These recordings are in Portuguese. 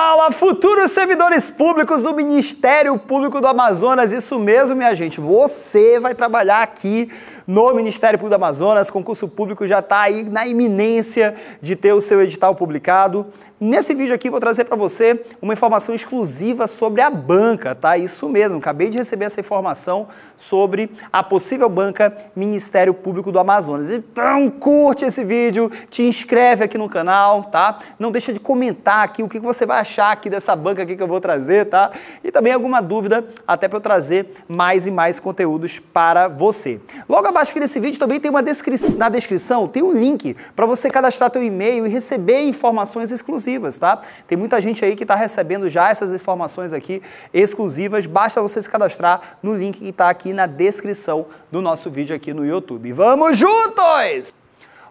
Fala, futuros servidores públicos do Ministério Público do Amazonas. Isso mesmo, minha gente. Você vai trabalhar aqui no Ministério Público do Amazonas, concurso público já está aí na iminência de ter o seu edital publicado. Nesse vídeo aqui vou trazer para você uma informação exclusiva sobre a banca, tá? Isso mesmo, acabei de receber essa informação sobre a possível banca Ministério Público do Amazonas. Então curte esse vídeo, te inscreve aqui no canal, tá? Não deixa de comentar aqui o que você vai achar aqui dessa banca aqui que eu vou trazer, tá? E também alguma dúvida, até para eu trazer mais e mais conteúdos para você. Logo abaixo aqui desse vídeo também tem uma descrição, na descrição tem um link para você cadastrar teu e-mail e receber informações exclusivas, tá? Tem muita gente aí que está recebendo já essas informações aqui exclusivas, basta você se cadastrar no link que está aqui na descrição do nosso vídeo aqui no YouTube. Vamos juntos!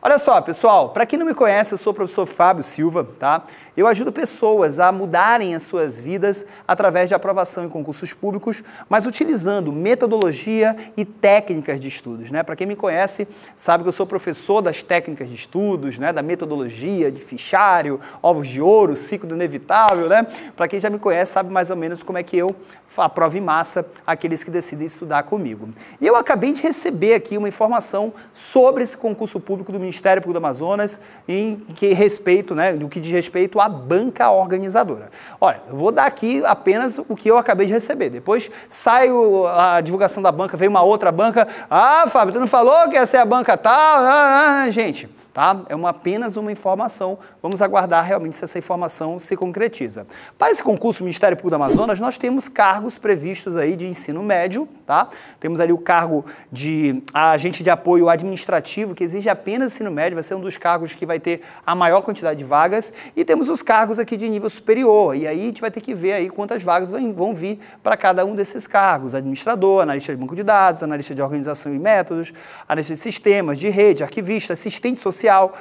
Olha só, pessoal, para quem não me conhece, eu sou o professor Fábio Silva, tá? Eu ajudo pessoas a mudarem as suas vidas através de aprovação em concursos públicos, mas utilizando metodologia e técnicas de estudos, né? Para quem me conhece, sabe que eu sou professor das técnicas de estudos, né, da metodologia de fichário, ovos de ouro, ciclo do inevitável, né? Para quem já me conhece, sabe mais ou menos como é que eu aprovo em massa aqueles que decidem estudar comigo. E eu acabei de receber aqui uma informação sobre esse concurso público do Ministério Ministério Público do Amazonas em que respeito, né, no que diz respeito à banca organizadora. Olha, eu vou dar aqui apenas o que eu acabei de receber. Depois sai a divulgação da banca, vem uma outra banca. Ah, Fábio, tu não falou que essa é a banca tal? Ah, ah, ah gente. Tá? É uma, apenas uma informação. Vamos aguardar realmente se essa informação se concretiza. Para esse concurso Ministério Público do Amazonas, nós temos cargos previstos aí de ensino médio, tá? Temos ali o cargo de agente de apoio administrativo, que exige apenas ensino médio, vai ser um dos cargos que vai ter a maior quantidade de vagas, e temos os cargos aqui de nível superior, e aí a gente vai ter que ver aí quantas vagas vão vir para cada um desses cargos, administrador, analista de banco de dados, analista de organização e métodos, analista de sistemas, de rede, arquivista, assistente social, comercial,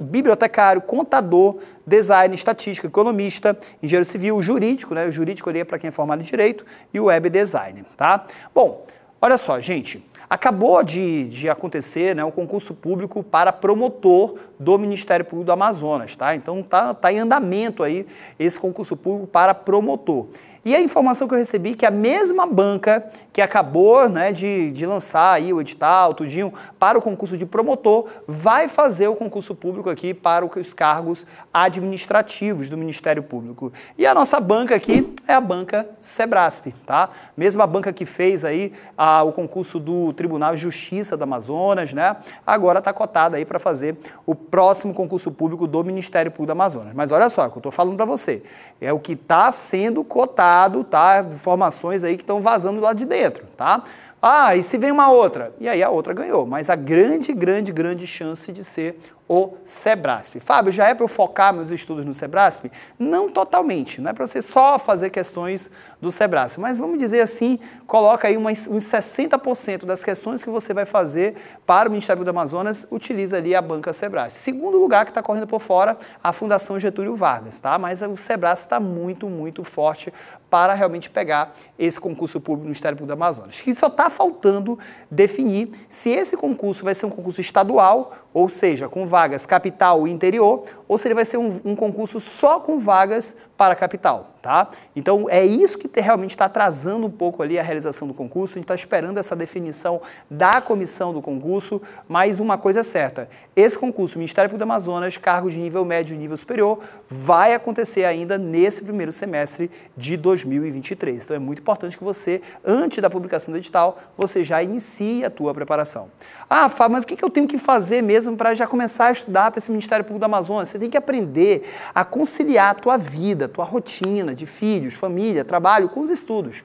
bibliotecário, contador, design, estatística, economista, engenheiro civil, jurídico, né? O jurídico ali é para quem é formado em direito e o web design, tá? Bom, olha só, gente, acabou de, de acontecer né, um concurso público para promotor do Ministério Público do Amazonas, tá? Então tá, tá em andamento aí esse concurso público para promotor. E a informação que eu recebi é que a mesma banca que acabou né, de, de lançar aí o edital, tudinho, para o concurso de promotor, vai fazer o concurso público aqui para os cargos administrativos do Ministério Público. E a nossa banca aqui é a banca Sebrasp, tá? Mesma banca que fez aí a, o concurso do Tribunal de Justiça do Amazonas, né? Agora está cotada aí para fazer o próximo concurso público do Ministério Público do Amazonas. Mas olha só, o que eu estou falando para você, é o que está sendo cotado cuidado, tá? Informações aí que estão vazando lá de dentro, tá? Ah, e se vem uma outra? E aí a outra ganhou. Mas a grande, grande, grande chance de ser o Sebrasp. Fábio, já é para eu focar meus estudos no Sebrasp? Não totalmente, não é para você só fazer questões do Sebrasp, mas vamos dizer assim, coloca aí umas, uns 60% das questões que você vai fazer para o Ministério do Amazonas, utiliza ali a banca Sebrasp. Segundo lugar que está correndo por fora, a Fundação Getúlio Vargas, tá? Mas o Sebrasp está muito, muito forte para realmente pegar esse concurso público no Ministério Público do Amazonas. Que só está faltando definir se esse concurso vai ser um concurso estadual, ou seja, com vagas capital e interior, ou se ele vai ser um, um concurso só com vagas para a capital, tá? Então é isso que realmente está atrasando um pouco ali a realização do concurso, a gente está esperando essa definição da comissão do concurso, mas uma coisa é certa, esse concurso, Ministério Público do Amazonas, cargo de nível médio e nível superior, vai acontecer ainda nesse primeiro semestre de 2023. Então é muito importante que você, antes da publicação do edital, você já inicie a tua preparação. Ah, Fábio, mas o que eu tenho que fazer mesmo para já começar a estudar para esse Ministério Público do Amazonas? Você tem que aprender a conciliar a tua vida, a tua rotina de filhos, família, trabalho com os estudos.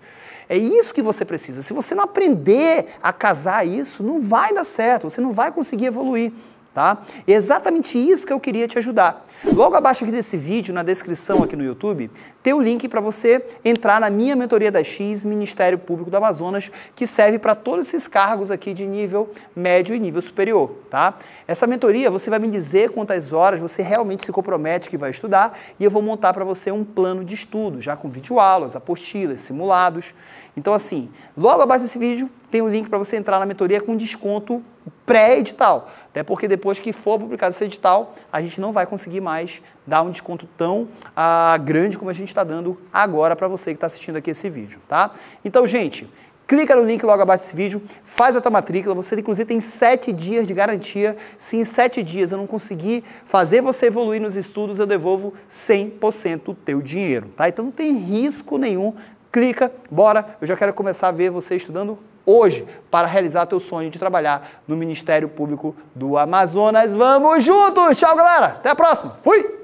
É isso que você precisa. Se você não aprender a casar isso, não vai dar certo, você não vai conseguir evoluir tá? E é exatamente isso que eu queria te ajudar. Logo abaixo aqui desse vídeo, na descrição aqui no YouTube, tem o link para você entrar na minha mentoria da X, Ministério Público do Amazonas, que serve para todos esses cargos aqui de nível médio e nível superior, tá? Essa mentoria você vai me dizer quantas horas você realmente se compromete que vai estudar e eu vou montar para você um plano de estudo, já com videoaulas, apostilas, simulados. Então assim, logo abaixo desse vídeo tem o um link para você entrar na mentoria com desconto pré-edital. Até porque depois que for publicado esse edital, a gente não vai conseguir mais dar um desconto tão ah, grande como a gente está dando agora para você que está assistindo aqui esse vídeo, tá? Então, gente, clica no link logo abaixo desse vídeo, faz a tua matrícula, você inclusive tem sete dias de garantia, se em sete dias eu não conseguir fazer você evoluir nos estudos, eu devolvo 100% do teu dinheiro, tá? Então não tem risco nenhum, clica, bora, eu já quero começar a ver você estudando hoje para realizar teu sonho de trabalhar no Ministério Público do Amazonas. Vamos juntos! Tchau, galera! Até a próxima! Fui!